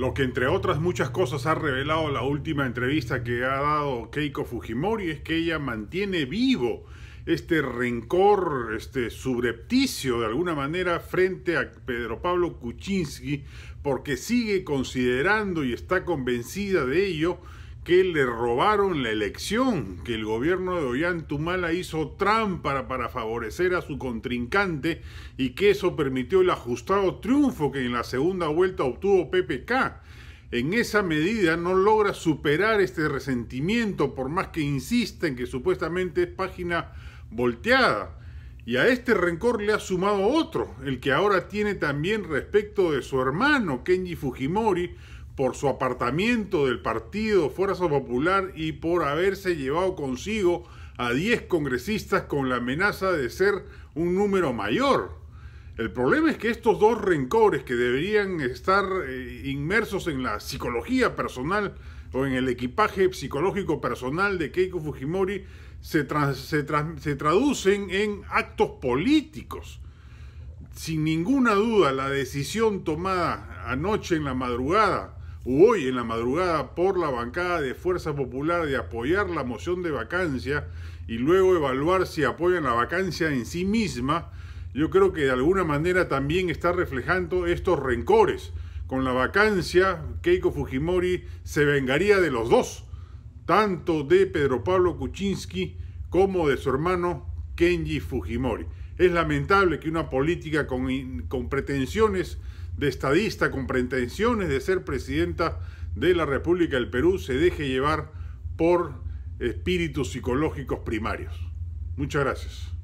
Lo que entre otras muchas cosas ha revelado la última entrevista que ha dado Keiko Fujimori es que ella mantiene vivo este rencor este subrepticio de alguna manera frente a Pedro Pablo Kuczynski porque sigue considerando y está convencida de ello que le robaron la elección, que el gobierno de Ollantumala hizo trampa para favorecer a su contrincante y que eso permitió el ajustado triunfo que en la segunda vuelta obtuvo PPK. En esa medida no logra superar este resentimiento por más que insista en que supuestamente es página volteada. Y a este rencor le ha sumado otro, el que ahora tiene también respecto de su hermano Kenji Fujimori, por su apartamiento del partido Fuerza Popular y por haberse llevado consigo a 10 congresistas con la amenaza de ser un número mayor. El problema es que estos dos rencores que deberían estar eh, inmersos en la psicología personal o en el equipaje psicológico personal de Keiko Fujimori se, se traducen en actos políticos. Sin ninguna duda, la decisión tomada anoche en la madrugada hoy en la madrugada por la bancada de Fuerza Popular de apoyar la moción de vacancia y luego evaluar si apoyan la vacancia en sí misma, yo creo que de alguna manera también está reflejando estos rencores. Con la vacancia, Keiko Fujimori se vengaría de los dos, tanto de Pedro Pablo Kuczynski como de su hermano Kenji Fujimori. Es lamentable que una política con, con pretensiones de estadista con pretensiones de ser presidenta de la República del Perú se deje llevar por espíritus psicológicos primarios. Muchas gracias.